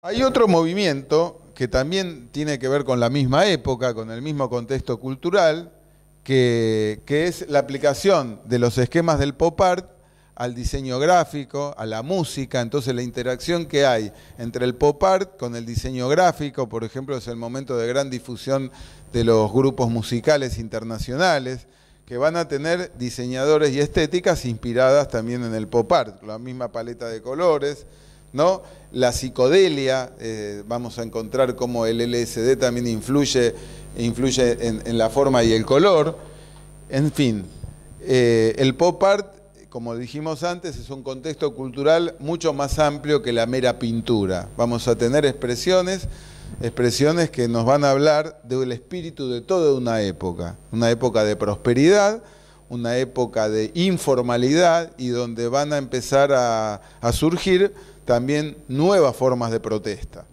Hay otro movimiento que también tiene que ver con la misma época, con el mismo contexto cultural, que, es la aplicación de los esquemas del pop art al diseño gráfico, a la música, entonces la interacción que hay entre el pop art con el diseño gráfico, por ejemplo, es el momento de gran difusión de los grupos musicales internacionales, que van a tener diseñadores y estéticas inspiradas también en el pop art, la misma paleta de colores, la psicodelia, eh, vamos a encontrar cómo el LSD también influye, influye en, la forma y el color. En fin, eh, el pop art, como dijimos antes, es un contexto cultural mucho más amplio que la mera pintura. Vamos a tener expresiones, expresiones que nos van a hablar del espíritu de toda una época, una época de prosperidad, una época de informalidad y donde van a empezar a surgir también nuevas formas de protesta.